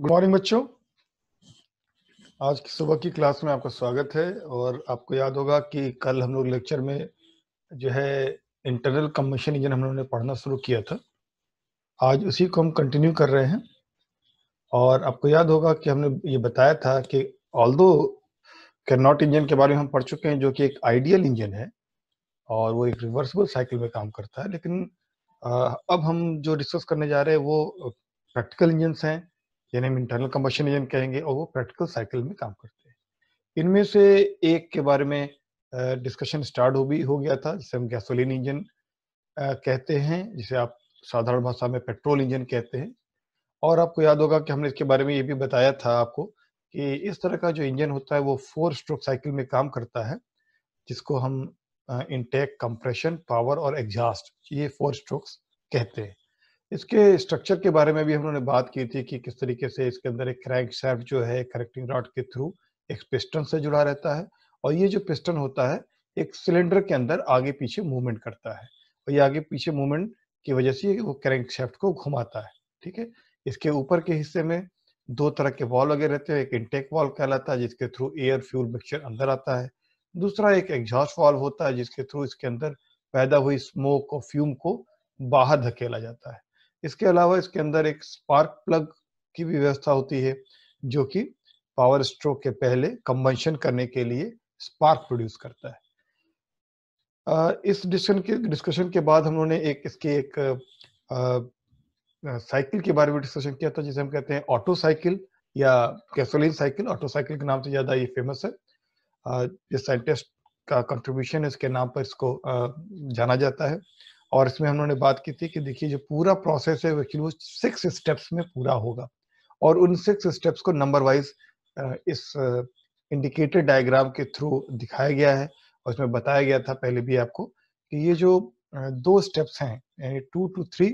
Good morning बच्चों आज की सुबह की क्लास में आपका स्वागत है और आपको याद होगा कि कल हम लोग लेक्चर में जो है इंटरनल कम्बशन इंजन हम लोगों ने पढ़ना शुरू किया था आज उसी को हम कंटिन्यू कर रहे हैं और आपको याद होगा कि हमने ये बताया था कि ऑल दो कैनॉट इंजन के बारे में हम पढ़ चुके हैं जो कि एक आइडियल इंजन है और वो एक रिवर्सबल साइकिल में काम करता है लेकिन अब हम जो डिस्कस करने जा रहे हैं वो प्रैक्टिकल इंजन हैं जिन्हें हम इंटरनल कम्बशन इंजन कहेंगे और वो प्रैक्टिकल साइकिल में काम करते हैं इनमें से एक के बारे में डिस्कशन स्टार्ट हो भी हो गया था जिसे हम गैसोलीन इंजन कहते हैं जिसे आप साधारण भाषा में पेट्रोल इंजन कहते हैं और आपको याद होगा कि हमने इसके बारे में ये भी बताया था आपको कि इस तरह का जो इंजन होता है वो फोर स्ट्रोक साइकिल में काम करता है जिसको हम इनटेक कंप्रेशन पावर और एग्जास्ट ये फोर स्ट्रोक्स कहते हैं इसके स्ट्रक्चर के बारे में भी हमने बात की थी कि किस तरीके से इसके अंदर एक क्रैंक सेफ जो है करेक्टिंग रॉड के थ्रू एक पिस्टन से जुड़ा रहता है और ये जो पिस्टन होता है एक सिलेंडर के अंदर आगे पीछे मूवमेंट करता है और ये आगे पीछे मूवमेंट की वजह से वो क्रैंक सेफ्ट को घुमाता है ठीक है इसके ऊपर के हिस्से में दो तरह के वॉल लगे रहते हैं एक इनटेक वॉल कहलाता है जिसके थ्रू एयर फ्यूल मिक्सचर अंदर आता है दूसरा एक एग्जॉस्ट वॉल्व होता है जिसके थ्रू इसके अंदर पैदा हुई स्मोक और फ्यूम को बाहर धकेला जाता है इसके अलावा इसके अंदर एक स्पार्क प्लग की भी व्यवस्था होती है जो कि पावर स्ट्रोक के पहले कम्बंशन करने के लिए स्पार्क प्रोड्यूस करता है इस डिस्कशन के डिस्कशन के बाद हम लोगों ने एक इसके एक साइकिल के बारे में डिस्कशन किया था जिसे हम कहते हैं ऑटो साइकिल या कैसोलिन साइकिल ऑटो साइकिल के नाम से ज़्यादा ये फेमस है जिस साइंटिस्ट का कंट्रीब्यूशन इसके नाम पर इसको जाना जाता है और इसमें हमने बात की थी कि देखिए जो पूरा प्रोसेस है एक्चुअली वो सिक्स स्टेप्स में पूरा होगा और उन सिक्स स्टेप्स को नंबर वाइज इस इंडिकेटेड डायग्राम के थ्रू दिखाया गया है और इसमें बताया गया था पहले भी आपको कि ये जो दो स्टेप्स हैं यानी टू टू थ्री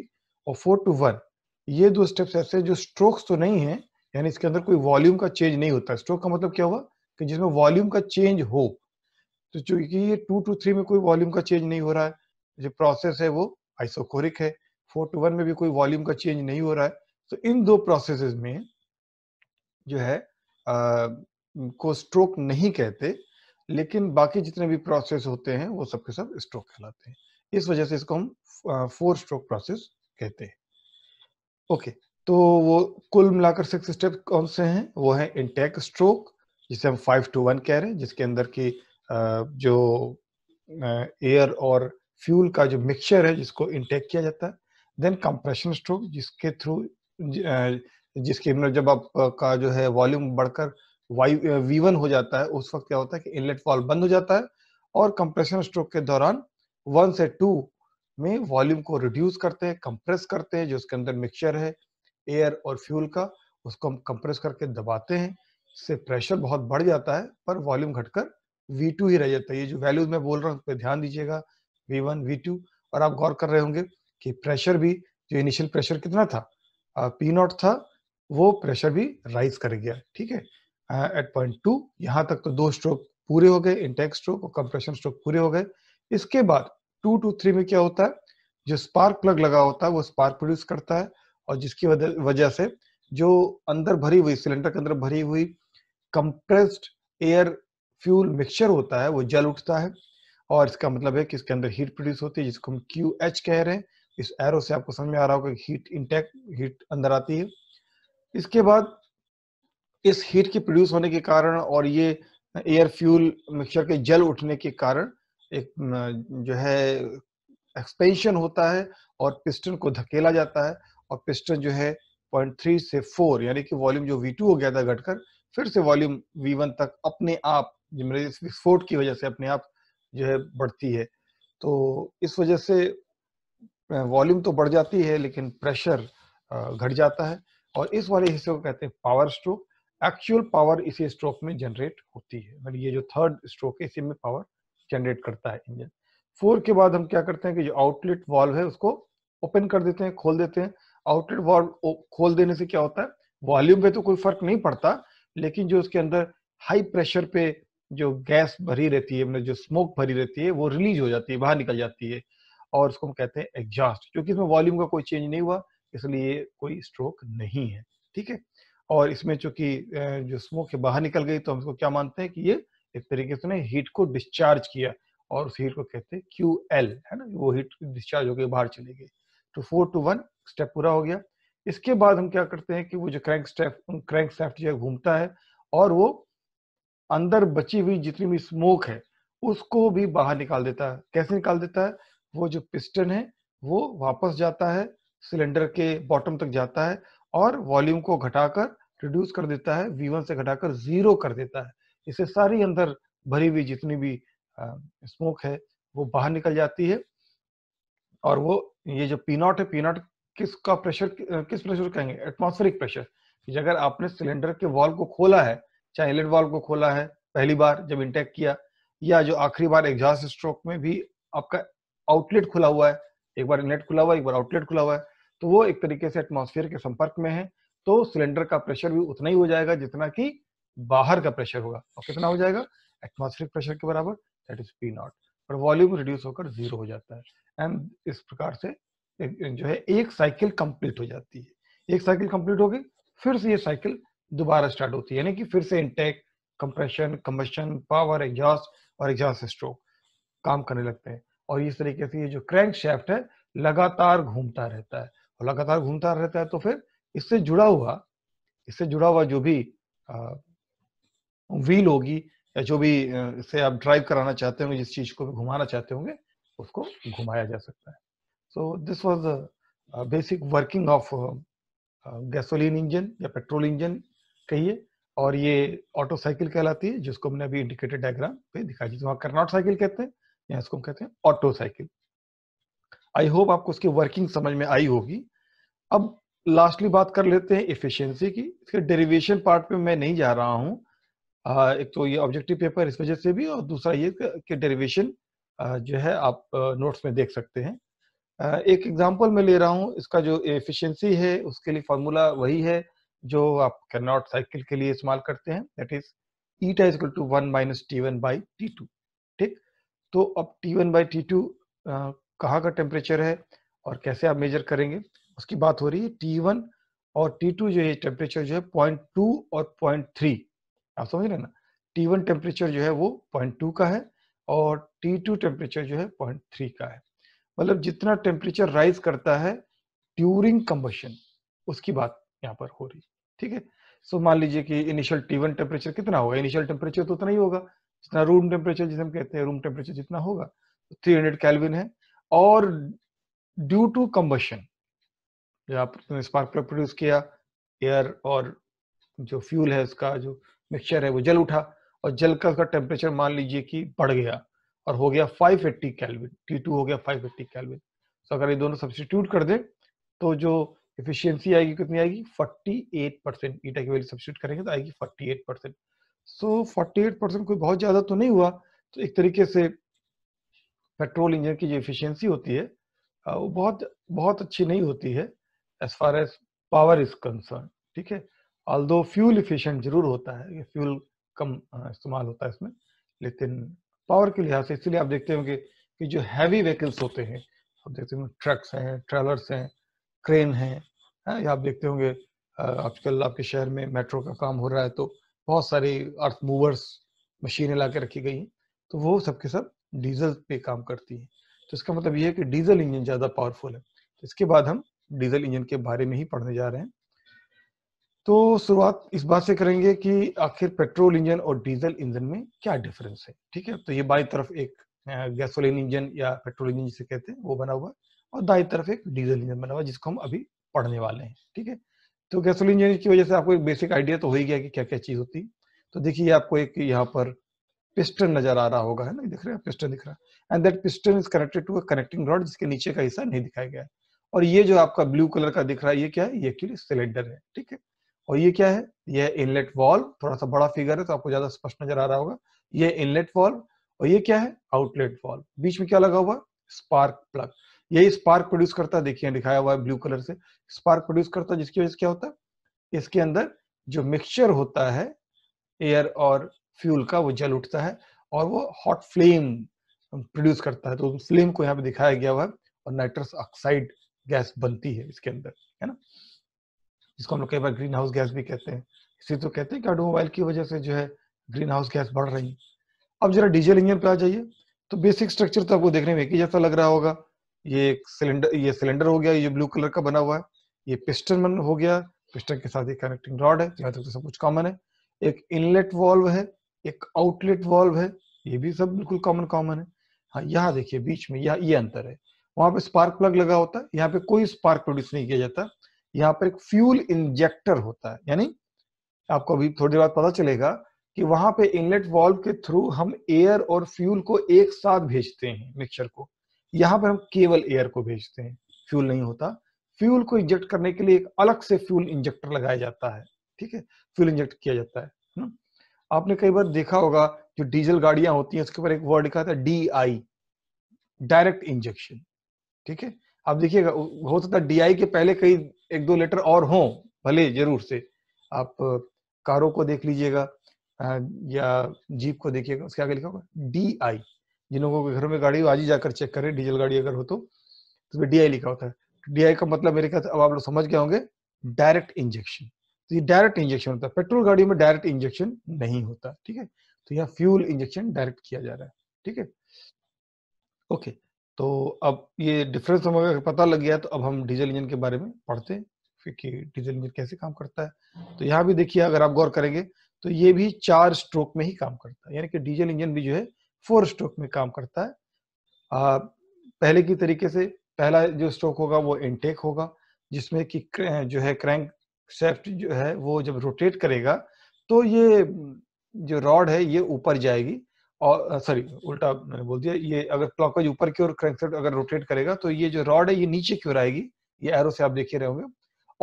और फोर टू वन ये दो स्टेप्स ऐसे जो स्ट्रोक्स तो नहीं है यानी इसके अंदर कोई वॉल्यूम का चेंज नहीं होता स्ट्रोक का मतलब क्या हुआ कि जिसमें वॉल्यूम का चेंज हो तो चूंकि ये टू टू थ्री में कोई वॉल्यूम का चेंज नहीं हो रहा है जो प्रोसेस है वो आइसोकोरिक है फोर टू वन में भी कोई वॉल्यूम का चेंज नहीं हो रहा है तो इन दो प्रोसेस में जो है आ, को स्ट्रोक नहीं कहते लेकिन बाकी जितने भी प्रोसेस होते हैं वो सबके सब स्ट्रोक कहलाते हैं इस वजह से इसको हम फोर स्ट्रोक प्रोसेस कहते हैं ओके तो वो कुल मिलाकर सिक्स स्टेप कौन से हैं वो है इंटेक स्ट्रोक जिसे हम फाइव टू वन कह रहे हैं जिसके अंदर की जो एयर और फ्यूल का जो मिक्सचर है जिसको इंटेक किया जाता है देन कंप्रेशन स्ट्रोक जिसके थ्रू जिसके मतलब जब आपका जो है वॉल्यूम बढ़कर वायु वी हो जाता है उस वक्त क्या होता है कि इनलेट वॉल बंद हो जाता है और कंप्रेशन स्ट्रोक के दौरान वन से टू में वॉल्यूम को रिड्यूस करते हैं कंप्रेस करते हैं जो उसके अंदर मिक्सचर है एयर और फ्यूल का उसको हम कंप्रेस करके दबाते हैं इससे प्रेशर बहुत बढ़ जाता है पर वॉल्यूम घटकर V2 ही रह जाता है ये जो वैल्यूज मैं बोल रहा हूँ उस पर ध्यान दीजिएगा V1, V2 और आप गौर कर रहे होंगे कि प्रेशर भी जो इनिशियल प्रेशर कितना था पी नॉट था वो प्रेशर भी राइज कर गया ठीक है एट पॉइंट टू यहाँ तक तो दो स्ट्रोक पूरे हो गए इंटेक स्ट्रोक और कंप्रेशन स्ट्रोक पूरे हो गए इसके बाद टू टू थ्री में क्या होता है जो स्पार्क प्लग लगा होता है वो स्पार्क प्रोड्यूस करता है और जिसकी वजह से जो अंदर भरी हुई सिलेंडर के अंदर भरी हुई कंप्रेस्ड एयर फ्यूल मिक्सचर होता है वो जल उठता है और इसका मतलब है कि इसके अंदर हीट प्रोड्यूस होती है जिसको हम क्यू एच कह रहे हैं इस एरो से आपको समझ में आ रहा होगा हीट इंटेक हीट अंदर आती है इसके बाद इस हीट के प्रोड्यूस होने के कारण और ये एयर फ्यूल मिक्सचर के जल उठने के कारण एक जो है एक्सपेंशन होता है और पिस्टन को धकेला जाता है और पिस्टन जो है पॉइंट थ्री से फोर यानी कि वॉल्यूम जो वी टू हो गया था घटकर फिर से वॉल्यूम वी वन तक अपने आप मेरे विस्फोट की वजह से अपने आप जो है बढ़ती है तो इस वजह से वॉल्यूम तो बढ़ जाती है लेकिन प्रेशर घट जाता है और इस वाले हिस्से को कहते हैं पावर स्ट्रोक एक्चुअल पावर इसी स्ट्रोक में जनरेट होती है मतलब ये जो थर्ड स्ट्रोक है इसी में पावर जनरेट करता है इंजन फोर के बाद हम क्या करते हैं कि जो आउटलेट वॉल्व है उसको ओपन कर देते हैं खोल देते हैं आउटलेट वॉल्व खोल देने से क्या होता है वॉल्यूम पे तो कोई फर्क नहीं पड़ता लेकिन जो उसके अंदर हाई प्रेशर पे जो गैस भरी रहती है मतलब जो स्मोक भरी रहती है वो रिलीज हो जाती है बाहर निकल जाती है और उसको हम कहते हैं एग्जॉस्ट क्योंकि इसमें वॉल्यूम का कोई चेंज नहीं हुआ इसलिए कोई स्ट्रोक नहीं है ठीक है और इसमें चूंकि जो स्मोक है बाहर निकल गई तो हम इसको क्या मानते हैं कि ये एक तरीके से हीट को डिस्चार्ज किया और उस हीट को कहते हैं क्यू एल है ना वो हीट डिस्चार्ज होकर बाहर चली गई तो फोर टू वन स्टेप पूरा हो गया इसके बाद हम क्या करते हैं कि वो जो क्रैंक स्टेप क्रैंक स्टेप जो घूमता है और वो अंदर बची हुई जितनी भी स्मोक है उसको भी बाहर निकाल देता है कैसे निकाल देता है वो जो पिस्टन है वो वापस जाता है सिलेंडर के बॉटम तक जाता है और वॉल्यूम को घटाकर रिड्यूस कर देता है वी से घटाकर जीरो कर देता है इससे सारी अंदर भरी हुई जितनी भी स्मोक है वो बाहर निकल जाती है और वो ये जो पीनॉट है पीनॉट किसका प्रेशर किस प्रेशर कहेंगे एटमोस्फेरिक प्रेशर अगर आपने सिलेंडर के वॉल को खोला है चाहे इलेट वॉल्व को खोला है पहली बार जब इंटेक किया या जो आखिरी बार एग्जॉस्ट स्ट्रोक में भी आपका आउटलेट खुला हुआ है एक बार इनलेट खुला हुआ है एक बार आउटलेट खुला हुआ है तो वो एक तरीके से एटमोसफियर के संपर्क में है तो सिलेंडर का प्रेशर भी उतना ही हो जाएगा जितना की बाहर का प्रेशर होगा और कितना हो जाएगा एटमोसफियर प्रेशर के बराबर दैट इज पी नॉट और वॉल्यूम रिड्यूस होकर जीरो हो जाता है एंड इस प्रकार से जो है एक साइकिल कंप्लीट हो जाती है एक साइकिल कंप्लीट होगी फिर से ये साइकिल दोबारा स्टार्ट होती है यानी कि फिर से intake compression combustion power exhaust और एग्जॉस्ट स्ट्रोक काम करने लगते हैं और इस तरीके से ये जो क्रैंक शेफ्ट है लगातार घूमता रहता है और लगातार घूमता रहता है तो फिर इससे जुड़ा हुआ इससे जुड़ा हुआ जो भी व्हील होगी या जो भी इससे आप ड्राइव कराना चाहते होंगे जिस चीज को भी घुमाना चाहते होंगे उसको घुमाया जा सकता है so this was basic working of gasoline engine या पेट्रोल इंजन कहिए और ये ऑटो साइकिल कहलाती है जिसको हमने अभी इंडिकेटेड डायग्राम पे दिखाई जिसको वहां करनॉट साइकिल कहते हैं या इसको हम कहते हैं ऑटो साइकिल आई होप आपको उसकी वर्किंग समझ में आई होगी अब लास्टली बात कर लेते हैं इफिशियंसी की इसके डेरिवेशन पार्ट पे मैं नहीं जा रहा हूँ एक तो ये ऑब्जेक्टिव पेपर इस वजह से भी और दूसरा ये कि डेरिवेशन जो है आप नोट्स में देख सकते हैं एक एग्जांपल मैं ले रहा हूँ इसका जो एफिशिएंसी है उसके लिए फार्मूला वही है जो आप कैनॉट साइकिल के लिए इस्तेमाल करते हैं that is eta is to one minus T one by T two ठीक तो अब T one by T two कहाँ का टेम्परेचर है और कैसे आप मेजर करेंगे उसकी बात हो रही है टी वन और टी टू जो है टेम्परेचर जो है पॉइंट टू और पॉइंट थ्री आप समझ रहे ना टी वन टेम्परेचर जो है वो पॉइंट टू का है और टी टू टेम्परेचर जो है पॉइंट थ्री का है मतलब जितना टेम्परेचर राइज करता है ट्यूरिंग कंबशन उसकी बात यहाँ पर हो रही है ठीक है सो मान लीजिए कि इनिशियल टी वन टेम्परेचर कितना होगा इनिशियल टेम्परेचर तो उतना ही होगा जितना रूम टेम्परेचर जिसे हम कहते हैं रूम टेम्परेचर जितना होगा थ्री हंड्रेड कैलविन है और ड्यू टू कम्बशन जो आपने स्पार्क प्लग प्रोड्यूस किया एयर और जो फ्यूल है उसका जो मिक्सचर है वो जल उठा और जल का उसका टेम्परेचर मान लीजिए कि बढ़ गया और हो गया 580 एट्टी कैलविन टी टू हो गया 580 एट्टी कैलविन तो अगर ये दोनों सब्सटीट्यूट कर दे तो जो इफिशियंसी आएगी कितनी आएगी 48 परसेंट ईटा की वैल्यू सब्सिट्यूट करेंगे तो आएगी 48 परसेंट सो 48 परसेंट कोई बहुत ज़्यादा तो नहीं हुआ तो एक तरीके से पेट्रोल इंजन की जो इफिशियंसी होती है वो बहुत बहुत अच्छी नहीं होती है as far as power is concern ठीक है ऑल दो फ्यूल इफिशियंट जरूर होता है फ्यूल कम इस्तेमाल होता है इसमें लेकिन पावर के लिहाज से इसलिए आप देखते होंगे कि जो हैवी व्हीकल्स होते हैं आप देखते हैं ट्रक्स हैं ट्रेलर्स हैं क्रेन है, है हाँ, या आप देखते होंगे आजकल आपके शहर में मेट्रो का काम हो रहा है तो बहुत सारी अर्थ मूवर्स मशीनें ला के रखी गई हैं तो वो सबके सब डीजल पे काम करती हैं तो इसका मतलब ये है कि डीजल इंजन ज़्यादा पावरफुल है तो इसके बाद हम डीजल इंजन के बारे में ही पढ़ने जा रहे हैं तो शुरुआत इस बात से करेंगे कि आखिर पेट्रोल इंजन और डीजल इंजन में क्या डिफरेंस है ठीक है तो ये बाई तरफ एक गैसोलीन इंजन या पेट्रोल इंजन जिसे कहते हैं वो बना हुआ है और दाई तरफ एक डीजल इंजन बना हुआ जिसको हम अभी पढ़ने वाले हैं ठीक है तो गैसोल इंजन की वजह से आपको एक बेसिक आइडिया तो हो ही गया कि क्या क्या चीज होती है तो देखिए आपको एक यहाँ पर पिस्टन नजर आ रहा होगा है ना दिख रहा है पिस्टन दिख रहा है and piston is connected to a connecting rod जिसके नीचे का हिस्सा नहीं दिखाया गया है और ये जो आपका ब्लू कलर का दिख रहा है ये क्या है ये एक्चुअली सिलेंडर है ठीक है और ये क्या है यह इनलेट वॉल्व थोड़ा सा बड़ा फिगर है तो आपको ज्यादा स्पष्ट नजर आ रहा होगा ये इनलेट वॉल्व और ये क्या है आउटलेट वॉल्व बीच में क्या लगा हुआ स्पार्क प्लग यही स्पार्क प्रोड्यूस करता देखिए दिखाया हुआ है ब्लू कलर से स्पार्क प्रोड्यूस करता जिसकी वजह से क्या होता है इसके अंदर जो मिक्सचर होता है एयर और फ्यूल का वो जल उठता है और वो हॉट फ्लेम प्रोड्यूस करता है तो फ्लेम को यहाँ पे दिखाया गया हुआ है और नाइट्रस ऑक्साइड गैस बनती है इसके अंदर है ना जिसको हम लोग कई बार ग्रीन हाउस गैस भी कहते हैं इसी तो कहते हैं कि ऑटोमोबाइल की वजह से जो है ग्रीन हाउस गैस बढ़ रही है अब जरा डीजल इंजन पे आ जाइए तो बेसिक स्ट्रक्चर तो आपको देखने में एक ही जैसा लग रहा होगा ये एक सिलेंडर ये सिलेंडर हो गया ये ब्लू कलर का बना हुआ है ये पिस्टन हो गया पिस्टन के साथ ये कनेक्टिंग रॉड है यहाँ तक तो सब कुछ कॉमन है एक इनलेट वॉल्व है एक आउटलेट वॉल्व है ये भी सब बिल्कुल कॉमन कॉमन है हाँ यहाँ देखिए बीच में यहाँ ये अंतर है वहां पे स्पार्क प्लग लगा होता है यहाँ पे कोई स्पार्क प्रोड्यूस नहीं किया जाता यहाँ पर एक फ्यूल इंजेक्टर होता है यानी आपको अभी थोड़ी देर बाद पता चलेगा कि वहां पे इनलेट वॉल्व के थ्रू हम एयर और फ्यूल को एक साथ भेजते हैं मिक्सर को यहाँ पर हम केवल एयर को भेजते हैं फ्यूल नहीं होता फ्यूल को इंजेक्ट करने के लिए एक अलग से फ्यूल इंजेक्टर लगाया जाता है ठीक है फ्यूल इंजेक्ट किया जाता है ना? आपने कई बार देखा होगा जो डीजल गाड़ियां होती हैं उसके ऊपर एक वर्ड लिखा था डी आई डायरेक्ट इंजेक्शन ठीक है आप देखिएगा हो सकता है डीआई के पहले कई एक दो लेटर और हों भले जरूर से आप कारों को देख लीजिएगा या जीप को देखिएगा उसके आगे लिखा होगा डी आई जिन लोगों के घर में गाड़ी हो आज ही जाकर चेक करें डीजल गाड़ी अगर हो तो उसमें तो डी लिखा होता है डीआई का मतलब मेरे ख्याल अब आप लोग समझ गए होंगे डायरेक्ट इंजेक्शन तो ये डायरेक्ट इंजेक्शन होता है पेट्रोल गाड़ियों में डायरेक्ट इंजेक्शन नहीं होता ठीक है तो यहाँ फ्यूल इंजेक्शन डायरेक्ट किया जा रहा है ठीक है ओके तो अब ये डिफरेंस अगर पता लग गया तो अब हम डीजल इंजन के बारे में पढ़ते हैं कि डीजल इंजन कैसे काम करता है तो यहाँ भी देखिए अगर आप गौर करेंगे तो ये भी चार स्ट्रोक में ही काम करता है यानी कि डीजल इंजन भी जो है फोर स्ट्रोक में काम करता है आ, पहले की तरीके से पहला जो स्ट्रोक होगा वो इनटेक होगा जिसमें कि जो है क्रैंक सेफ्ट जो है वो जब रोटेट करेगा तो ये जो रॉड है ये ऊपर जाएगी और सॉरी उल्टा मैंने बोल दिया ये अगर क्लॉकवाइज ऊपर की ओर सेफ्ट अगर रोटेट करेगा तो ये जो रॉड है ये नीचे की ओर आएगी ये एरो से आप देखे रहे होंगे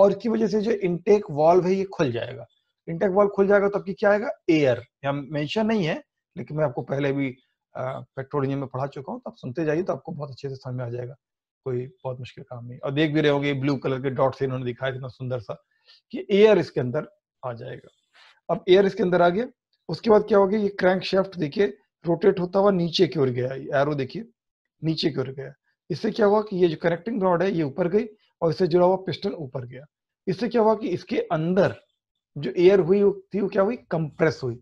और इसकी वजह से जो इनटेक वॉल्व है ये खुल जाएगा इनटेक वॉल्व खुल जाएगा तो आपकी क्या आएगा एयर यहाँ मेंशन नहीं है लेकिन मैं आपको पहले भी पेट्रोलियम में पढ़ा चुका हूँ तो आप सुनते जाइए तो आपको बहुत अच्छे से समझ में आ जाएगा कोई बहुत मुश्किल काम नहीं और देख भी रहे होंगे ब्लू कलर के डॉट से इन्होंने दिखाया इतना सुंदर सा कि एयर इसके अंदर आ जाएगा अब एयर इसके अंदर आ गया उसके बाद क्या हो गया ये क्रैंक शेफ्ट देखिए रोटेट होता हुआ नीचे की ओर गया एरो देखिए नीचे की ओर गया इससे क्या हुआ कि ये जो कनेक्टिंग रॉड है ये ऊपर गई और इससे जुड़ा हुआ पिस्टन ऊपर गया इससे क्या हुआ कि इसके अंदर जो एयर हुई थी वो क्या हुई कंप्रेस हुई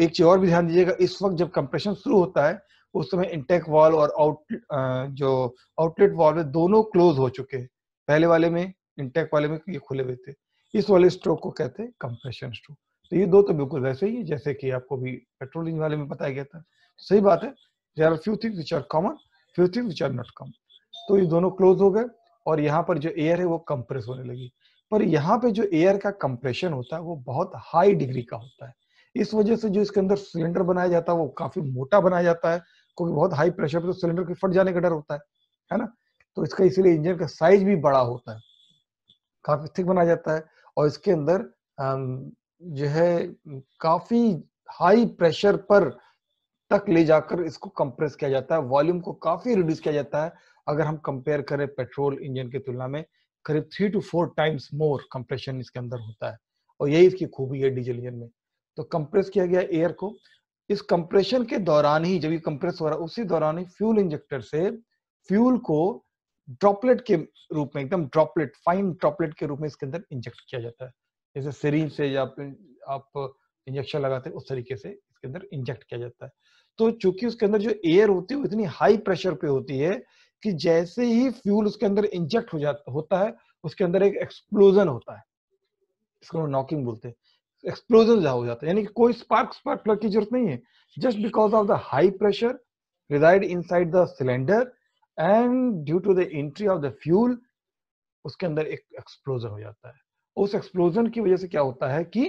एक चीज और भी ध्यान दीजिएगा इस वक्त जब कंप्रेशन शुरू होता है उस समय इंटेक वॉल और आउट जो आउटलेट वॉल में दोनों क्लोज हो चुके हैं पहले वाले में इंटेक वाले में ये खुले हुए थे इस वाले स्ट्रोक को कहते हैं कंप्रेशन स्ट्रोक तो ये दो तो बिल्कुल वैसे ही है जैसे कि आपको भी पेट्रोल इंजन वाले में बताया गया था सही बात है there are few things which are common few things which are not common तो ये दोनों क्लोज हो गए और यहाँ पर जो एयर है वो कंप्रेस होने लगी पर यहाँ पे जो एयर का कंप्रेशन होता है वो बहुत हाई डिग्री का होता है इस वजह से जो इसके अंदर सिलेंडर बनाया जाता है वो काफी मोटा बनाया जाता है क्योंकि बहुत हाई प्रेशर पर तो सिलेंडर के फट जाने का डर होता है है ना तो इसका इसीलिए इंजन का साइज भी बड़ा होता है काफी थिक बनाया जाता है और इसके अंदर जो है काफी हाई प्रेशर पर तक ले जाकर इसको कंप्रेस किया जाता है वॉल्यूम को काफी रिड्यूस किया जाता है अगर हम कंपेयर करें पेट्रोल इंजन की तुलना में करीब three to four times more compression इसके अंदर होता है और यही इसकी खूबी है डीजल इंजन में तो कंप्रेस किया गया एयर को इस कंप्रेशन के दौरान ही जब ये कंप्रेस हो रहा है उसी दौरान ही फ्यूल इंजेक्टर से फ्यूल को ड्रॉपलेट के रूप में एकदम ड्रॉपलेट फाइन ड्रॉपलेट के रूप में इसके अंदर इंजेक्ट किया जाता है जैसे सीरीन से या आप इंजेक्शन लगाते हैं उस तरीके से इसके अंदर इंजेक्ट किया जाता है तो चूंकि उसके अंदर जो एयर होती है वो इतनी हाई प्रेशर पे होती है कि जैसे ही फ्यूल उसके अंदर इंजेक्ट हो जाता होता है उसके अंदर एक एक्सप्लोजन होता है इसको नॉकिंग बोलते हैं एक्सप्लोजन हो जाता है यानी कि कोई स्पार्क स्पार्क प्लग की जरूरत नहीं है just because of the high pressure reside side the cylinder and due to the entry of the fuel उसके अंदर एक एक्सप्लोजन हो जाता है उस एक्सप्लोजन की वजह से क्या होता है कि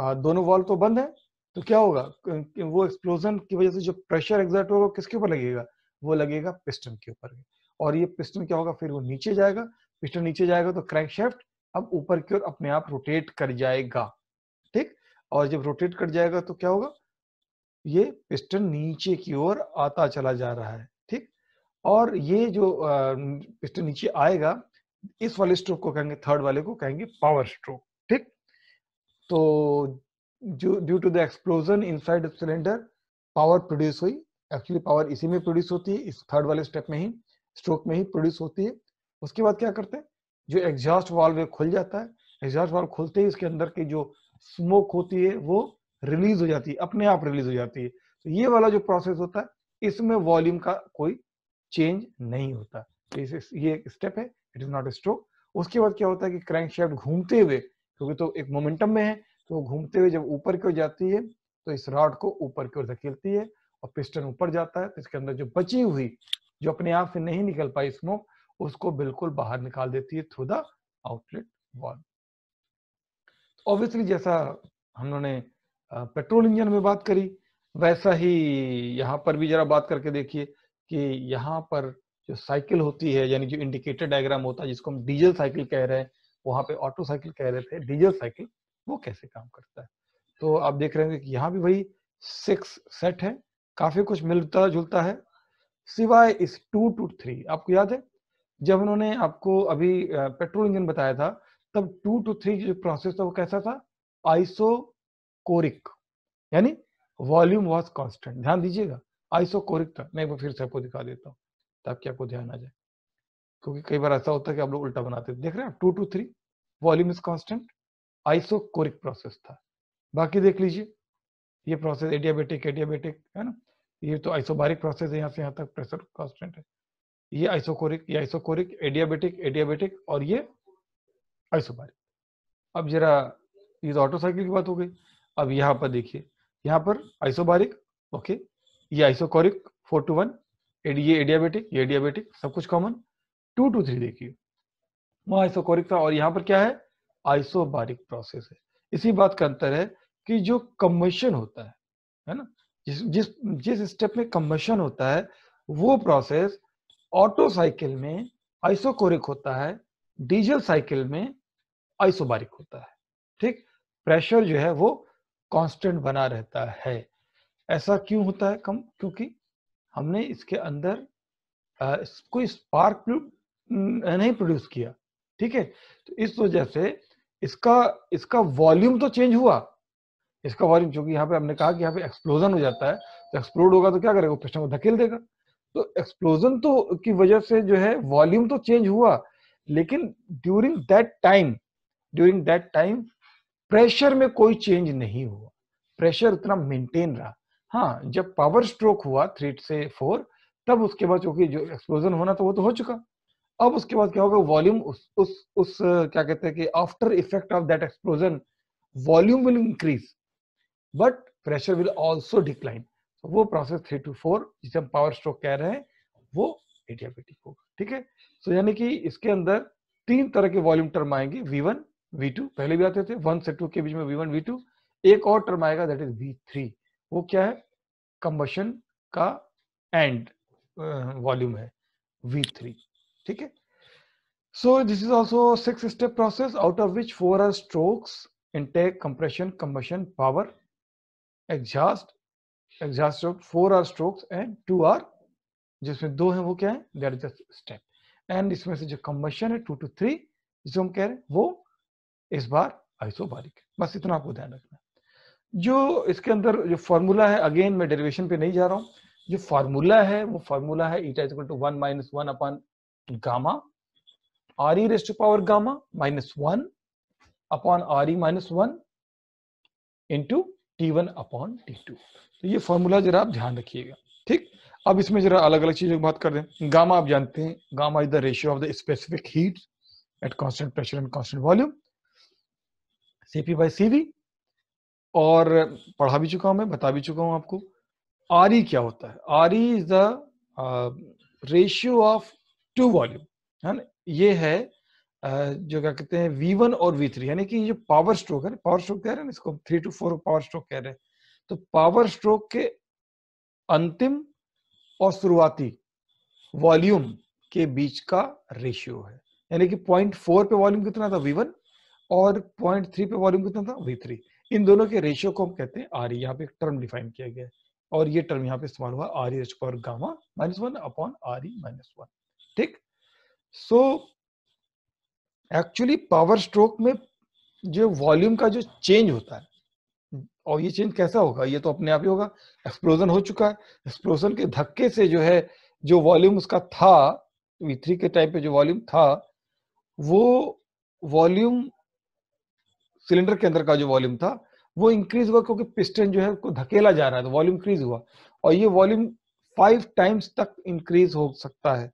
आ, हाँ, दोनों वॉल तो बंद है तो क्या होगा वो एक्सप्लोजन की वजह से जो प्रेशर एग्जर्ट होगा किसके ऊपर लगेगा वो लगेगा पिस्टन के ऊपर और ये पिस्टन क्या होगा फिर वो नीचे जाएगा पिस्टन नीचे जाएगा तो क्रैंकशेफ्ट अब ऊपर की ओर अपने आप रोटेट कर जाएगा ठीक और जब रोटेट कर जाएगा तो क्या होगा ये पिस्टन नीचे की ओर आता चला जा रहा है ठीक और ये जो पिस्टन नीचे आएगा इस वाले स्ट्रोक को कहेंगे थर्ड वाले को कहेंगे पावर स्ट्रोक ठीक तो due to the explosion inside cylinder power produce हुई एक्चुअली पावर इसी में प्रोड्यूस होती है इस थर्ड वाले स्टेप में ही स्ट्रोक में ही प्रोड्यूस होती है उसके बाद क्या करते हैं जो एग्जॉस्ट वाल्व खुल जाता है एग्जॉस्ट वाल्व खुलते ही उसके अंदर के जो स्मोक होती है वो रिलीज हो जाती है अपने आप रिलीज हो जाती है तो ये वाला जो प्रोसेस होता है इसमें वॉल्यूम का कोई चेंज नहीं होता तो ये एक स्टेप है it is not a stroke उसके बाद क्या होता है कि क्रैंकशाफ्ट घूमते हुए क्योंकि तो एक मोमेंटम में है तो घूमते हुए जब ऊपर की ओर जाती है तो इस रॉड को ऊपर की ओर धकेलती है और पिस्टन ऊपर जाता है तो इसके अंदर जो बची हुई जो अपने आप से नहीं निकल पाई स्मोक उसको बिल्कुल बाहर निकाल देती है through the outlet valve obviously जैसा हम लोगों ने पेट्रोल इंजन में बात करी वैसा ही यहाँ पर भी जरा बात करके देखिए कि यहाँ पर जो साइकिल होती है यानी जो इंडिकेटर डायग्राम होता है जिसको हम डीजल साइकिल कह रहे हैं वहां पे ऑटो साइकिल कह रहे थे डीजल साइकिल वो कैसे काम करता है तो आप देख रहे होंगे कि यहाँ भी वही सिक्स सेट है काफी कुछ मिलता जुलता है सिवाय इस टू टू थ्री आपको याद है जब उन्होंने आपको अभी पेट्रोल इंजन बताया था तब टू टू थ्री जो प्रोसेस था वो कैसा था आइसोकोरिक यानी वॉल्यूम वॉज कॉन्स्टेंट ध्यान दीजिएगा आइसोकोरिक था नहीं मैं फिर से आपको दिखा देता हूँ ताकि आपको ध्यान आ जाए क्योंकि कई बार ऐसा होता है कि आप लोग उल्टा बनाते हैं देख रहे हैं two to three volume is constant isochoric process था बाकी देख लीजिए ये प्रोसेस एडियाबेटिक एडियाबेटिक है ना ये तो आइसोबारिक प्रोसेस है यहाँ से यहाँ तक प्रेशर कॉन्स्टेंट है ये आइसोकोरिक ये आइसोकोरिक एडियाबेटिक एडियाबेटिक और ये आइसोबारिक अब जरा ये तो ऑटो साइकिल की बात हो गई अब यहाँ पर देखिए यहाँ पर आइसोबारिक ओके ये आइसोकोरिक फोर टू वन ये एडियाबेटिक ये एडियाबेटिक सब कुछ कॉमन टू टू थ्री देखिए वहाँ आइसोकोरिक था और यहाँ पर क्या है आइसोबारिक प्रोसेस है इसी बात का अंतर है कि जो कम्बशन होता है है ना जिस जिस जिस स्टेप में कम्बशन होता है वो प्रोसेस ऑटो साइकिल में आइसोकोरिक होता है डीजल साइकिल में आइसोबारिक होता है ठीक प्रेशर जो है वो कांस्टेंट बना रहता है ऐसा क्यों होता है कम क्योंकि हमने इसके अंदर कोई स्पार्क नहीं प्रोड्यूस किया ठीक है तो इस वजह से इसका इसका वॉल्यूम तो चेंज हुआ इसका वॉल्यूम चूंकि यहाँ पे हमने कहा कि यहाँ पे एक्सप्लोजन हो जाता है तो एक्सप्लोड होगा तो क्या करेगा पिस्टन को धकेल देगा तो एक्सप्लोजन तो की वजह से जो है वॉल्यूम तो चेंज हुआ लेकिन during that time during that time pressure में कोई चेंज नहीं हुआ प्रेशर उतना मेंटेन रहा हाँ जब पावर स्ट्रोक हुआ थ्री से फोर तब उसके बाद चूंकि जो एक्सप्लोजन होना था वो तो हो चुका अब उसके बाद क्या होगा वॉल्यूम उस उस उस क्या कहते हैं कि after effect of that explosion volume will increase but pressure will also decline वो प्रोसेस थ्री टू फोर जिसे हम पावर स्ट्रोक कह रहे हैं वो एडियाबेटिक होगा ठीक है सो यानी कि इसके अंदर तीन तरह के वॉल्यूम टर्म आएंगे वी वन v2 पहले भी आते थे वन से टू के बीच में v1 v2 एक और टर्म आएगा दैट इज v3 वो क्या है कंबशन का एंड वॉल्यूम है v3 ठीक है so this is also six step process out of which four are strokes intake compression combustion power exhaust exhaust four are strokes and two are जिसमें दो है वो क्या है दैट इज स्टेप एंड इसमें से जो कंबशन है टू टू थ्री जिसको हम कह रहे हैं वो इस बार आइसोबारिक बस इतना आपको ध्यान रखना जो इसके अंदर जो फॉर्मूला है अगेन मैं डेरिवेशन पे नहीं जा रहा हूं जो फॉर्मूला है वो फॉर्मूला है eta equal to one minus one upon gamma R E raised power gamma minus one upon R E minus one into T one upon T two तो ये फॉर्मूला जरा आप ध्यान रखिएगा ठीक अब इसमें जरा अलग अलग चीजों की बात कर दें गामा आप जानते हैं gamma is the ratio of the specific heat at constant pressure and constant volume C P by C V और पढ़ा भी चुका हूं मैं बता भी चुका हूं आपको आर ई e क्या होता है R E is the ratio of two volume है ना ये है uh, जो क्या कहते हैं वी वन और वी थ्री यानी कि ये पावर स्ट्रोक है पावर स्ट्रोक कह रहे हैं इसको हम three to four power stroke कह रहे हैं तो पावर स्ट्रोक के अंतिम और शुरुआती वॉल्यूम के बीच का रेशियो है यानी कि पॉइंट फोर पे वॉल्यूम कितना था वी वन और पॉइंट थ्री पे वॉल्यूम कितना था वी थ्री इन दोनों के रेशियो को हम कहते हैं आर ई e, यहाँ पे टर्म डिफाइन किया गया और ये टर्म यहाँ पे इस्तेमाल हुआ R E H power gamma minus one upon R E minus one ठीक सो एक्चुअली पावर स्ट्रोक में जो वॉल्यूम का जो चेंज होता है और ये चेंज कैसा होगा ये तो अपने आप ही होगा एक्सप्लोजन हो चुका है एक्सप्लोजन के धक्के से जो है जो वॉल्यूम उसका था वी थ्री के टाइम पे जो वॉल्यूम था वो वॉल्यूम सिलेंडर के अंदर का जो वॉल्यूम था वो इंक्रीज हुआ क्योंकि पिस्टन जो है उसको धकेला जा रहा है तो वॉल्यूम इंक्रीज हुआ और ये वॉल्यूम फाइव टाइम्स तक इंक्रीज हो सकता है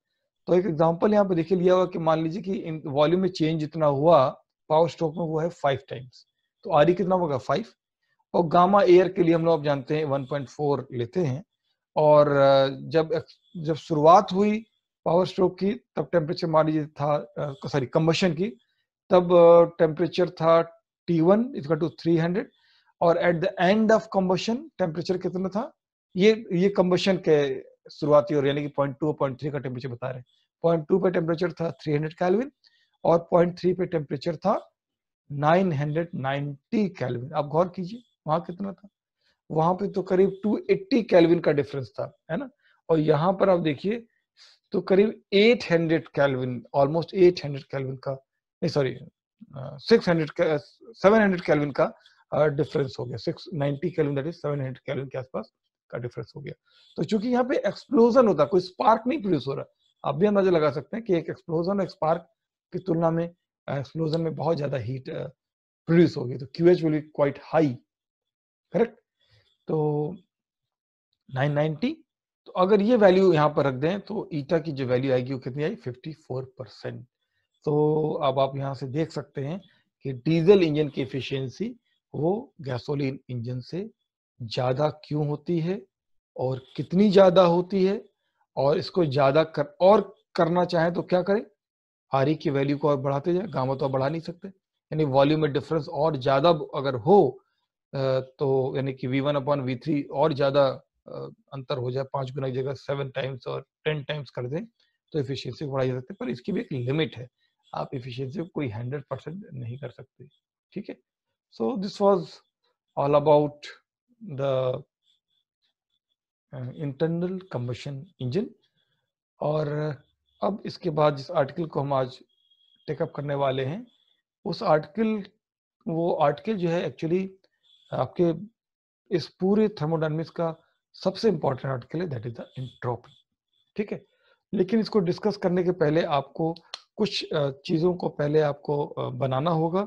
तो एक एग्जाम्पल यहाँ पे देखिए लिया हुआ कि मान लीजिए कि वॉल्यूम में चेंज जितना हुआ पावर स्ट्रोक में वो है फाइव टाइम्स तो आर कितना होगा फाइव और गामा एयर के लिए हम लोग आप जानते हैं फोर लेते हैं और जब जब शुरुआत हुई पावर स्ट्रोक की तब टेम्परेचर मान लीजिए था सॉरी कम्बशन की तब टेम्परेचर था T1 equal to 300 और at the end of combustion temperature कितना था ये ये कम्बशन के शुरुआती और यानी कि पॉइंट टू पॉइंट थ्री का टेम्परेचर बता रहे पॉइंट टू पे टेम्परेचर था 300 हंड्रेड और पॉइंट थ्री पे टेम्परेचर था 990 हंड्रेड आप गौर कीजिए वहां कितना था वहां पे तो करीब टू एट्टी कैलविन का डिफरेंस था है ना और यहाँ पर आप देखिए तो करीब eight hundred kelvin almost eight hundred kelvin का नहीं sorry six hundred seven hundred kelvin का डिफरेंस हो गया six ninety kelvin that is seven hundred kelvin के आसपास का डिफरेंस हो गया तो चूंकि यहाँ पे एक्सप्लोजन होता कोई स्पार्क नहीं प्रोड्यूस हो रहा आप भी अंदाजा लगा सकते हैं कि एक एक्सप्लोजन और स्पार्क की तुलना में एक्सप्लोजन में बहुत ज्यादा हीट प्रोड्यूस होगी तो Q H V quite high correct तो 990 तो अगर ये वैल्यू यहाँ पर रख दें तो ईटा की जो वैल्यू आएगी वो कितनी आई 54 परसेंट तो अब आप यहाँ से देख सकते हैं कि डीजल इंजन की एफिशिएंसी वो गैसोलीन इंजन से ज़्यादा क्यों होती है और कितनी ज़्यादा होती है और इसको ज़्यादा कर और करना चाहें तो क्या करें आर की वैल्यू को और बढ़ाते जाए गामा तो बढ़ा नहीं सकते यानी वॉल्यूम में डिफरेंस और ज़्यादा अगर हो तो यानी कि V one upon V three और ज़्यादा अंतर हो जाए पांच गुना की जगह सेवन टाइम्स और टेन टाइम्स कर दें तो एफिशिएंसी बढ़ाई जा सकती है पर इसकी भी एक लिमिट है आप इफिशियंसी कोई हंड्रेड परसेंट नहीं कर सकते ठीक है so this was all about the internal combustion engine और अब इसके बाद जिस आर्टिकल को हम आज टेकअप करने वाले हैं उस आर्टिकल वो आर्टिकल जो है एक्चुअली आपके इस पूरे थर्मोडाइनमिक्स का सबसे इम्पोर्टेंट आर्टिकल है दैट इज द इंट्रोपी ठीक है लेकिन इसको डिस्कस करने के पहले आपको कुछ चीज़ों को पहले आपको बनाना होगा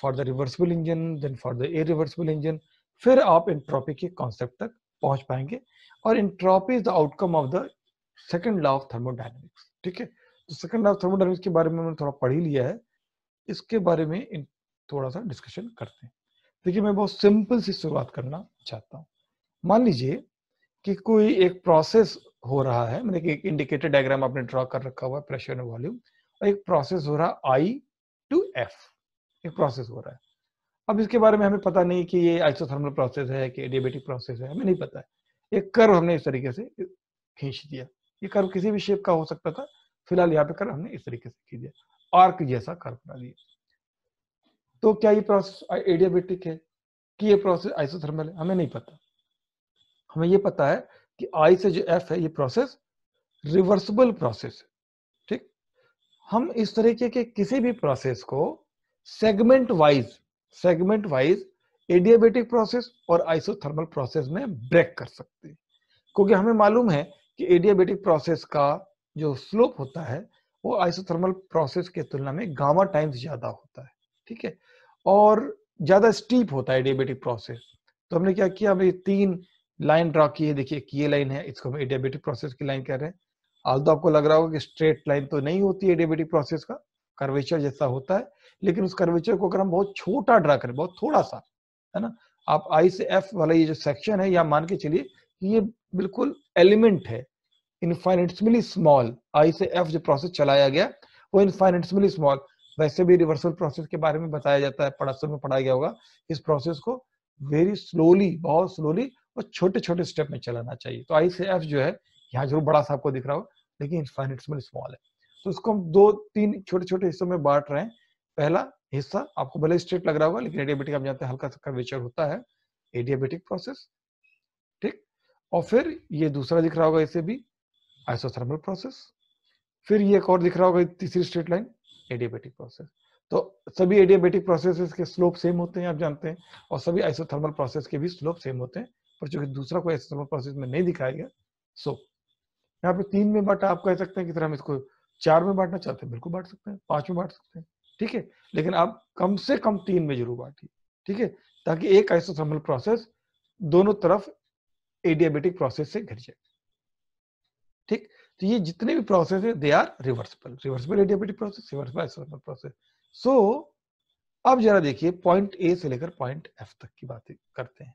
for the reversible engine then for the irreversible engine फिर आप ट्रॉपी के कॉन्सेप्ट तक पहुंच पाएंगे और entropy is the outcome of the second law of thermodynamics ठीक है तो सेकेंड लॉ ऑफ थर्मोडाइनमिक्स के बारे में मैंने थोड़ा पढ़ ही लिया है इसके बारे में थोड़ा सा डिस्कशन करते हैं देखिए मैं बहुत सिंपल सी शुरुआत करना चाहता हूँ मान लीजिए कि कोई एक प्रोसेस हो रहा है मतलब एक इंडिकेटर डायग्राम आपने ड्रॉ कर रखा हुआ है प्रेशर एंड वॉल्यूम और एक प्रोसेस हो रहा आई टू एफ एक प्रोसेस हो रहा है अब इसके बारे में हमें पता नहीं कि ये आइसोथर्मल प्रोसेस है कि एडियाबेटिक प्रोसेस है हमें नहीं पता है एक कर्व हमने इस तरीके से खींच दिया ये कर्व किसी भी शेप का हो सकता था फिलहाल यहाँ पे कर्व हमने इस तरीके से खींच दिया आर्क जैसा कर्व बना दिया तो क्या ये प्रोसेस एडियाबेटिक है कि ये प्रोसेस आइसोथर्मल है हमें नहीं पता हमें ये पता है कि आई से जो एफ है ये प्रोसेस रिवर्सिबल प्रोसेस है ठीक हम इस तरीके के किसी भी प्रोसेस को segment wise segment wise adiabatic process और आइसोथर्मल प्रोसेस में ब्रेक कर सकते हैं क्योंकि हमें मालूम है कि एडियाबेटिक प्रोसेस का जो स्लोप होता है वो आइसोथर्मल प्रोसेस के तुलना में गामा टाइम्स ज्यादा होता है ठीक है और ज्यादा स्टीप होता है एडियाबेटिक प्रोसेस तो हमने क्या किया हमने तीन लाइन ड्रॉ की है देखिए ये लाइन है इसको हम एडियाबेटिक प्रोसेस की लाइन कह रहे हैं आल तो आपको लग रहा होगा कि स्ट्रेट लाइन तो नहीं होती है एडियाबेटिक प्रोसेस का कर्वेचर जैसा होता है लेकिन उस कर्वेचर को अगर हम बहुत छोटा ड्रा करें बहुत थोड़ा सा है ना आप आई से एफ वाला ये जो सेक्शन है या मान के चलिए ये बिल्कुल एलिमेंट है इनफाइनेटली स्मॉल आई से एफ जो प्रोसेस चलाया गया वो इनफाइनेटली स्मॉल वैसे भी रिवर्सल प्रोसेस के बारे में बताया जाता है पढ़ासल में पढ़ाया गया होगा इस प्रोसेस को वेरी स्लोली बहुत स्लोली और छोटे छोटे स्टेप में चलाना चाहिए तो आई से एफ जो है यहाँ जरूर बड़ा सा आपको दिख रहा हो लेकिन इनफाइनिट में स्मॉल है तो उसको हम दो तीन छोटे छोटे हिस्सों में बांट रहे हैं पहला हिस्सा आपको भले स्ट्रेट लग रहा होगा लेकिन एडियाबेटिक आप जानते हैं हल्का सा कर्वेचर होता है एडियाबेटिक प्रोसेस ठीक और फिर ये दूसरा दिख रहा होगा इसे भी आइसोथर्मल प्रोसेस फिर ये एक और दिख रहा होगा तीसरी स्ट्रेट लाइन एडियाबेटिक प्रोसेस तो सभी एडियाबेटिक प्रोसेस के स्लोप सेम होते हैं आप जानते हैं और सभी आइसोथर्मल प्रोसेस के भी स्लोप सेम होते हैं पर चूंकि दूसरा कोई एक्सटर्नल प्रोसेस में नहीं दिखाया गया सो यहाँ पे तीन में बांटा आप कह सकते हैं कि तरह हम इसको चार में बांटना चाहते हैं बिल्कुल बांट सकते हैं पांच में बांट सकते हैं ठीक है लेकिन आप कम से कम तीन में जरूर बांटिए ठीक है ताकि एक आइसोथर्मल प्रोसेस दोनों तरफ एडियाबेटिक प्रोसेस से घिर जाए ठीक तो ये जितने भी प्रोसेस है they are reversible reversible adiabatic process reversible isothermal process so अब जरा देखिए पॉइंट ए से लेकर पॉइंट एफ तक की बात करते हैं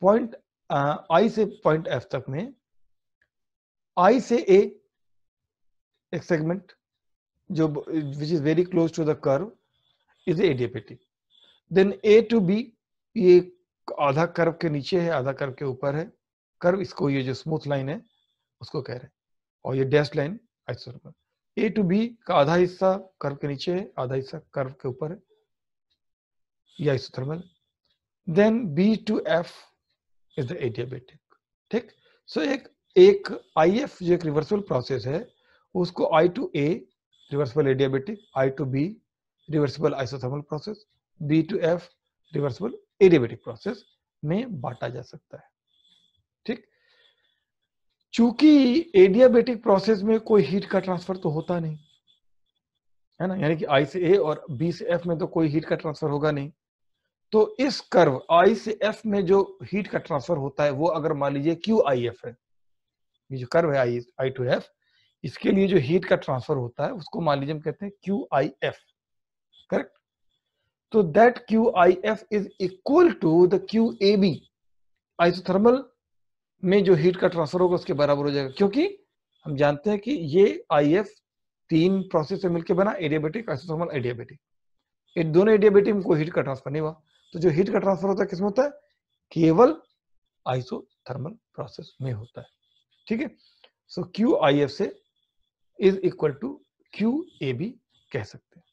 पॉइंट आई से पॉइंट एफ तक में आई से ए एक सेगमेंट जो which is very close to the curve is adiabatic then A to B ये आधा कर्व के नीचे है आधा कर्व के ऊपर है कर्व इसको ये जो स्मूथ लाइन है उसको कह रहे हैं और ये dash line isothermal A to B का आधा हिस्सा कर्व के नीचे है आधा हिस्सा कर्व के ऊपर है ये isothermal then B to F is the adiabatic ठीक सो एक एक आई एफ जो एक रिवर्सल प्रोसेस है उसको I to A reversible adiabatic I to B reversible isothermal process B to F reversible adiabatic process में बांटा जा सकता है ठीक चूंकि एडियाबेटिक प्रोसेस में कोई हीट का ट्रांसफर तो होता नहीं है ना यानी कि आई से ए और बी से एफ में तो कोई हीट का ट्रांसफर होगा नहीं तो इस कर्व आई से एफ में जो हीट का ट्रांसफर होता है वो अगर मान लीजिए क्यू आई एफ है ये जो कर्व है आई आई टू एफ इसके लिए जो हीट का ट्रांसफर होता है उसको मान लीजिए हम कहते हैं क्यू आई एफ करेक्ट तो that Q I F is equal to the Q A B isothermal में जो हीट का ट्रांसफर होगा उसके बराबर हो जाएगा क्योंकि हम जानते हैं कि ये आई एफ तीन प्रोसेस से मिलकर बना एडियाबेटिक आइसोथर्मल एडियाबेटिक दोनों एडियाबेटिक में कोई हीट का ट्रांसफर नहीं हुआ तो जो हीट का ट्रांसफर होता है किसमें होता है केवल आइसोथर्मल प्रोसेस में होता है ठीक है सो क्यू आई एफ से is equal to Q A B कह सकते हैं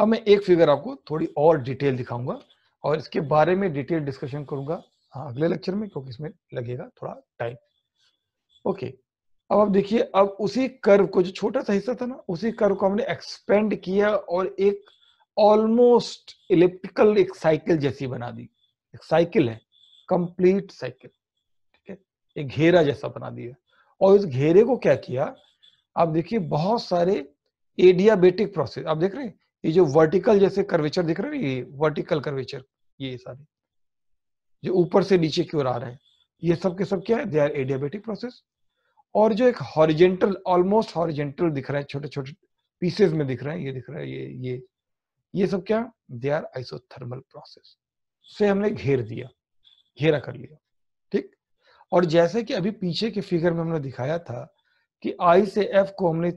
अब मैं एक फिगर आपको थोड़ी और डिटेल दिखाऊंगा और इसके बारे में डिटेल डिस्कशन करूंगा हाँ अगले लेक्चर में क्योंकि इसमें लगेगा थोड़ा टाइम ओके अब आप देखिए अब उसी कर्व को जो छोटा सा हिस्सा था ना उसी कर्व को हमने एक्सपेंड किया और एक ऑलमोस्ट इलेप्टिकल एक साइकिल जैसी बना दी एक साइकिल है कंप्लीट साइकिल ठीक है एक घेरा जैसा बना दिया और इस घेरे को क्या किया आप देखिए बहुत सारे एडियाबेटिक प्रोसेस आप देख रहे हैं ये जो वर्टिकल जैसे कर्वेचर दिख रहे हैं ये वर्टिकल कर्वेचर ये सारे जो ऊपर से नीचे की ओर आ रहे हैं ये सब के सब क्या है दे आर एडियाबेटिक प्रोसेस और जो एक हॉरिजेंटल ऑलमोस्ट हॉरिजेंटल दिख रहा है छोटे छोटे पीसेस में दिख रहा है ये दिख रहा है ये ये ये सब क्या दे आर आइसोथर्मल प्रोसेस से हमने घेर दिया घेरा कर लिया ठीक और जैसे कि अभी पीछे के फिगर में हमने दिखाया था कि आई से एफ को हमने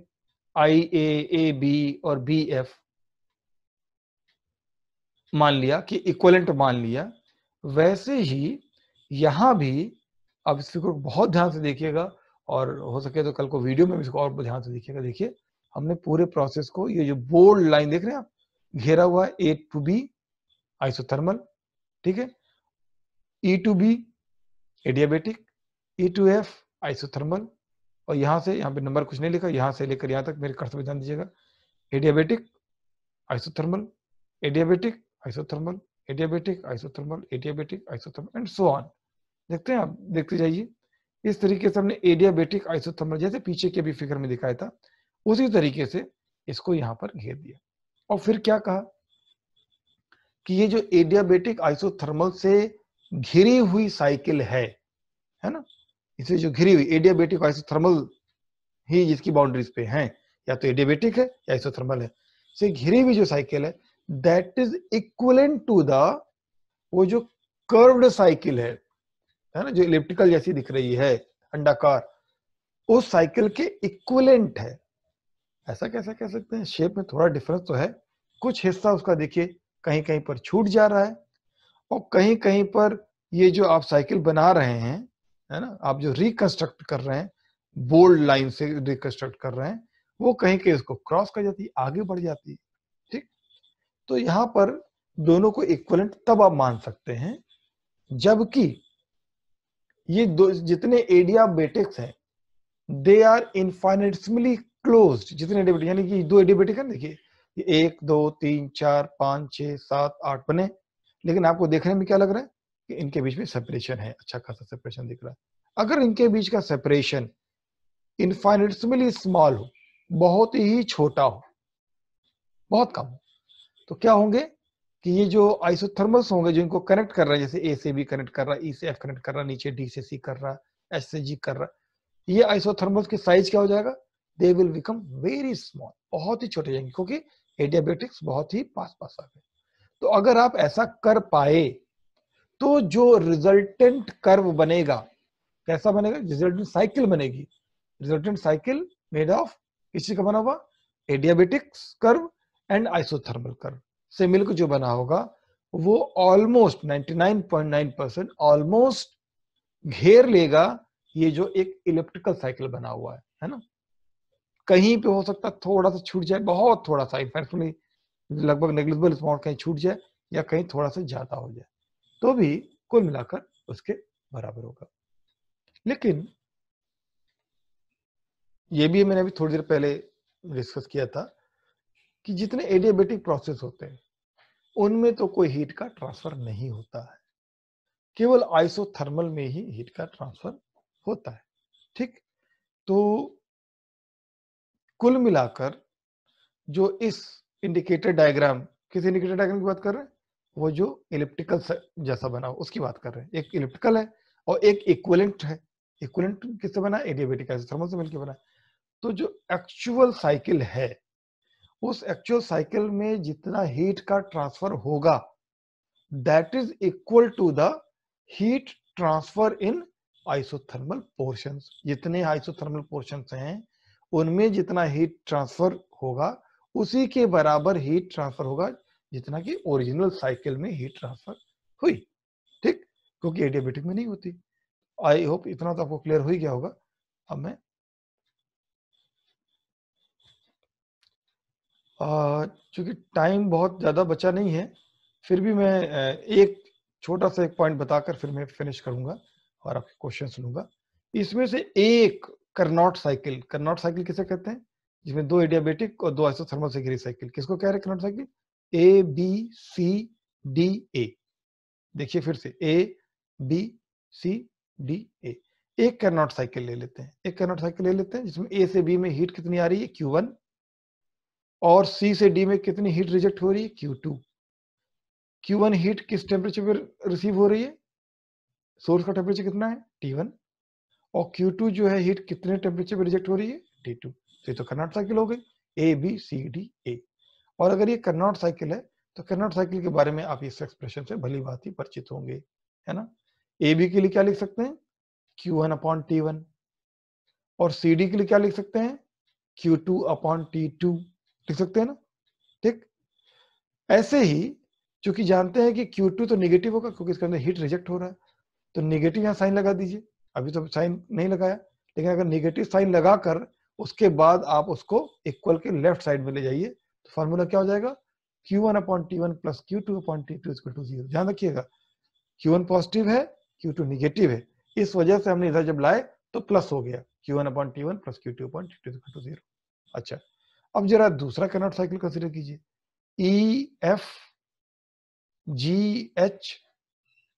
आई ए ए बी और बी एफ मान लिया कि इक्वलेंट मान लिया वैसे ही यहां भी आप इस फिगर को बहुत ध्यान से देखिएगा और हो सके तो कल को वीडियो में इसको और ध्यान से देखिएगा देखिए हमने पूरे प्रोसेस को ये जो बोल्ड लाइन देख रहे हैं आप घेरा हुआ ए टू बी आइसोथर्मल ठीक है E to B adiabatic E to F isothermal और यहां से यहां पे नंबर कुछ नहीं लिखा यहां से लेकर यहां तक मेरे कर्तव्य ध्यान दीजिएगा adiabatic isothermal adiabatic isothermal adiabatic isothermal adiabatic isothermal and so on देखते हैं आप देखते जाइए इस तरीके से हमने एडियाबेटिक आइसोथर्मल जैसे पीछे के भी फिगर में दिखाया था उसी तरीके से इसको यहां पर घेर दिया और फिर क्या कहा कि ये जो एडियाबेटिक आइसोथर्मल से घिरी हुई साइकिल है है ना इसे जो घिरी हुई एडियाबेटिक आइसोथर्मल ही जिसकी बाउंड्रीज पे तो है या तो एडियाबेटिक है या आइसोथर्मल है से घिरी हुई जो साइकिल है that is equivalent to the वो जो कर्व्ड साइकिल है है ना जो इलेप्टिकल जैसी दिख रही है अंडाकार उस साइकिल के इक्वलेंट है ऐसा कैसे कह सकते हैं शेप में थोड़ा डिफरेंस तो है कुछ हिस्सा उसका देखिए कहीं कहीं पर छूट जा रहा है और कहीं कहीं पर ये जो आप साइकिल बना रहे हैं है ना आप जो रिकंस्ट्रक्ट कर रहे हैं बोल्ड लाइन से रिकंस्ट्रक्ट कर रहे हैं वो कहीं कहीं उसको क्रॉस कर जाती है आगे बढ़ जाती है ठीक तो यहां पर दोनों को इक्वलेंट तब आप मान सकते हैं जबकि ये दो जितने एडिया बेटिक्स हैं दे आर इनफाइनेटली क्लोज जितने एडिबिटिक यानी कि दो एडिबिटिक है देखिए एक दो तीन चार पांच छह सात आठ बने लेकिन आपको देखने में क्या लग रहा है कि इनके बीच में सेपरेशन है अच्छा खासा सेपरेशन दिख रहा है अगर इनके बीच का सेपरेशन इनफाइनिटली स्मॉल हो बहुत ही छोटा हो बहुत कम हो तो क्या होंगे कि ये जो आइसोथर्मल्स होंगे जो इनको कनेक्ट कर रहा है जैसे ए से बी कनेक्ट कर रहा है ई e से एफ कनेक्ट कर रहा है नीचे डी से सी कर रहा है एस से जी कर रहा है ये आइसोथर्मल्स के साइज क्या हो जाएगा they will become very small बहुत ही छोटे जाएंगे क्योंकि एडियाबेटिक्स बहुत ही पास पास आ गए तो अगर आप ऐसा कर पाए तो जो रिजल्टेंट कर्व बनेगा कैसा बनेगा रिजल्टेंट साइकिल बनेगी रिजल्टेंट साइकिल मेड ऑफ किसी का बना हुआ adiabatics curve and isothermal curve से मिलकर जो बना होगा वो ऑलमोस्ट 99.9 परसेंट ऑलमोस्ट घेर लेगा ये जो एक इलेप्टिकल साइकिल बना हुआ है है ना कहीं पे हो सकता है थोड़ा सा छूट जाए बहुत थोड़ा सा इनफैक्टली लगभग नेग्लिजिबल अमाउंट कहीं छूट जाए या कहीं थोड़ा सा ज्यादा हो जाए तो भी कुल मिलाकर उसके बराबर होगा लेकिन ये भी मैंने अभी थोड़ी देर पहले डिस्कस किया था कि जितने एडियाबेटिक प्रोसेस होते हैं उनमें तो कोई हीट का ट्रांसफर नहीं होता है केवल आइसोथर्मल में ही हीट का ट्रांसफर होता है ठीक तो कुल मिलाकर जो इस इंडिकेटर डायग्राम किस इंडिकेटर डायग्राम की बात कर रहे हैं वो जो इलिप्टिकल जैसा बना हो उसकी बात कर रहे हैं एक इलिप्टिकल है और एक इक्वलेंट है इक्वलेंट किससे बना एडियाबेटिका थर्मल से मिलकर बना तो जो एक्चुअल साइकिल है उस एक्चुअल साइकिल में जितना हीट का ट्रांसफर होगा that is equal to the heat transfer in isothermal portions जितने आइसोथर्मल पोर्शंस हैं उनमें जितना हीट ट्रांसफर होगा उसी के बराबर हीट ट्रांसफर होगा जितना कि ओरिजिनल साइकिल में हीट ट्रांसफर हुई ठीक क्योंकि एडियाबेटिक में नहीं होती आई होप इतना तो आपको क्लियर हो ही गया होगा अब मैं चूंकि टाइम बहुत ज़्यादा बचा नहीं है फिर भी मैं एक छोटा सा एक पॉइंट बताकर फिर मैं फिनिश करूंगा और आपके क्वेश्चन लूंगा इसमें से एक करनॉट साइकिल करनॉट साइकिल किसे कहते हैं जिसमें दो एडियाबेटिक और दो आइसोथर्मल से घिरी साइकिल किसको कह रहे हैं Carnot cycle A B C D A देखिए फिर से ए बी सी डी ए एक करनॉट साइकिल ले लेते हैं एक करनॉट साइकिल ले लेते हैं जिसमें ए से बी में हीट कितनी आ रही है क्यू वन और सी से डी में कितनी हीट रिजेक्ट हो रही है Q two Q one heat किस टेम्परेचर पर रिसीव हो रही है सोर्स का टेम्परेचर कितना है टी वन और Q2 जो है हीट कितने टेम्परेचर पे रिजेक्ट हो रही है T2 तो ये तो कर्नाट साइकिल हो गई ए बी सी डी ए और अगर ये कर्नाट साइकिल है तो कर्नाट साइकिल के बारे में आप इस एक्सप्रेशन से भली बात ही परिचित होंगे है ना ए बी के लिए क्या लिख सकते हैं Q one upon T one और सी डी के लिए क्या लिख सकते हैं Q two upon T two लिख सकते हैं ना ठीक ऐसे ही चूंकि जानते हैं कि क्यू टू तो निगेटिव होगा क्योंकि इसके अंदर हीट रिजेक्ट हो रहा है तो निगेटिव यहाँ साइन लगा दीजिए अभी तो साइन नहीं लगाया लेकिन अगर निगेटिव साइन लगाकर उसके बाद आप उसको इक्वल के लेफ्ट साइड में ले जाइए तो फॉर्मूला क्या हो जाएगा Q1 one upon T one plus Q two upon T two equal to zero ध्यान रखिएगा Q1 पॉजिटिव है Q2 निगेटिव है इस वजह से हमने इधर जब लाए तो प्लस हो गया Q1 one upon T one plus Q two upon T two to zero अच्छा अब जरा दूसरा कनॉट साइकिल कंसिडर कीजिए E F G H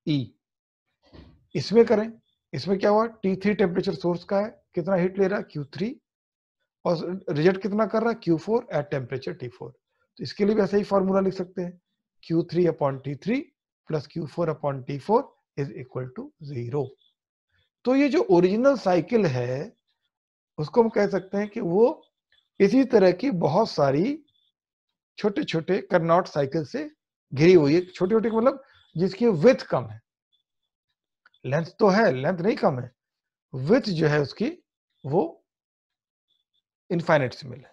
E इसमें करें इसमें क्या हुआ टी थ्री टेम्परेचर सोर्स का है कितना हीट ले रहा है क्यू थ्री और रिजल्ट कितना कर रहा है Q four at temperature T four तो इसके लिए भी ऐसा ही फॉर्मूला लिख सकते हैं Q three upon T three plus Q four upon T four is equal to zero तो ये जो ओरिजिनल साइकिल है उसको हम कह सकते हैं कि वो इसी तरह की बहुत सारी छोटे छोटे करनॉट साइकिल से घिरी हुई है छोटे छोटे मतलब जिसकी विथ कम है लेंथ तो है लेंथ नहीं कम है विथ जो है उसकी वो इनफाइनेट सिमिल है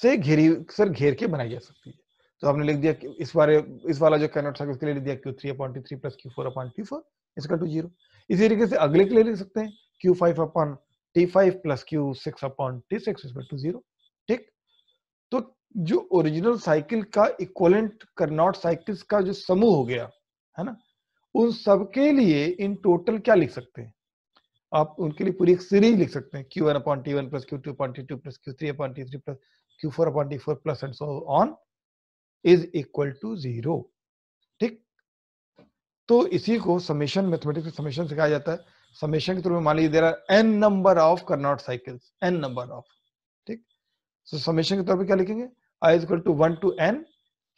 से घेरी सर घेर के बनाई जा सकती है तो आपने लिख दिया इस बारे इस वाला जो कैनोट था उसके लिए लिख दिया Q three upon T three plus Q four upon T four इसका टू जीरो इसी तरीके से अगले के लिए लिख सकते हैं Q five upon T five plus Q six upon T six इसका टू जीरो ठीक तो जो ओरिजिनल साइकिल का इक्वलेंट करनॉट साइकिल्स का जो समूह हो गया है ना उन सबके लिए इन टोटल क्या लिख सकते हैं आप उनके लिए पूरी एक सीरीज लिख सकते हैं Q one upon T one plus Q two upon T two plus Q three upon T three plus Q four upon T four plus and so on is equal to zero ठीक तो इसी को summation mathematics में summation कहा जाता है summation के through में मान लीजिए there are N number of Carnot cycles N number of ठीक सो समेशन के तौर पर क्या लिखेंगे I is equal to one to N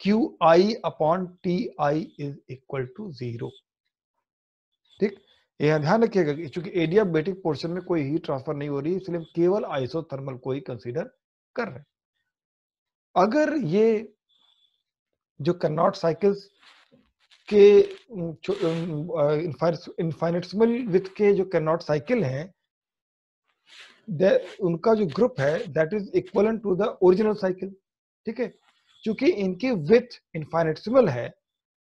Q I upon T I is equal to zero ठीक यह ध्यान रखिएगा चूंकि एडियाबेटिक पोर्शन में कोई हीट ट्रांसफर नहीं हो रही इसलिए हम केवल आइसोथर्मल को ही कंसीडर कर रहे हैं अगर ये जो कन्नॉट साइकिल्स के इनफाइनिटमल विथ के जो कन्नॉट साइकिल हैं उनका जो ग्रुप है that is equal to the original cycle ठीक है चूंकि इनकी विथ इनफाइनेटसिमल है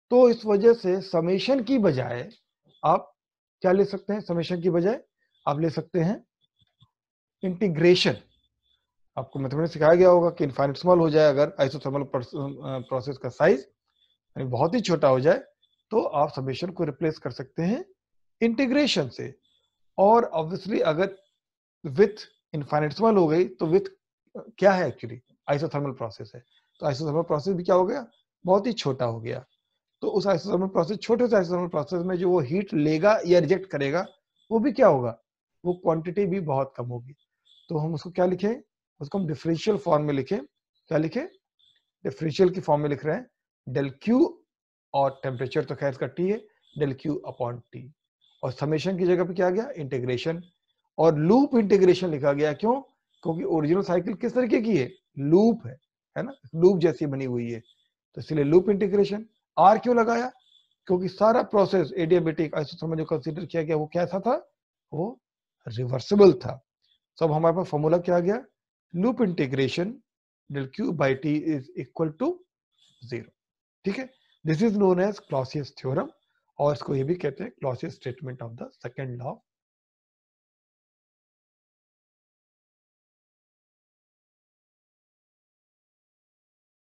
तो इस वजह से समेशन की बजाय आप क्या ले सकते हैं समेशन की बजाय आप ले सकते हैं इंटीग्रेशन आपको मैथमेटिक्स सिखाया गया होगा कि स्मॉल हो जाए अगर आइसोथर्मल प्रोसेस का साइज बहुत ही छोटा हो जाए तो आप समेशन को रिप्लेस कर सकते हैं इंटीग्रेशन से और ऑब्वियसली अगर विथ स्मॉल हो गई तो विथ क्या है एक्चुअली आइसोथर्मल प्रोसेस है तो आइसोथर्मल प्रोसेस भी क्या हो गया बहुत ही छोटा हो गया तो उस आइसोथर्मल प्रोसेस छोटे से आइसोथर्मल प्रोसेस में जो वो हीट लेगा या रिजेक्ट करेगा वो भी क्या होगा वो क्वांटिटी भी बहुत कम होगी तो हम उसको क्या लिखें उसको हम डिफरेंशियल फॉर्म में लिखें क्या लिखे डिफरेंशियल की फॉर्म में लिख रहे हैं डेल क्यू और टेम्परेचर तो खैर इसका टी है डेल क्यू अपॉन टी और समेशन की जगह पे क्या गया इंटीग्रेशन और लूप इंटीग्रेशन लिखा गया क्यों क्योंकि ओरिजिनल साइकिल किस तरीके की है लूप है है ना लूप जैसी बनी हुई है तो इसलिए लूप इंटीग्रेशन आर क्यों लगाया क्योंकि सारा प्रोसेस एडियाबेटिक में जो कंसिडर किया गया वो कैसा था वो रिवर्सिबल था सब हमारे पास फॉर्मूला क्या आ गया loop integration del Q by T is equal to zero ठीक है this is known as Clausius theorem और इसको ये भी कहते हैं Clausius statement of the second law of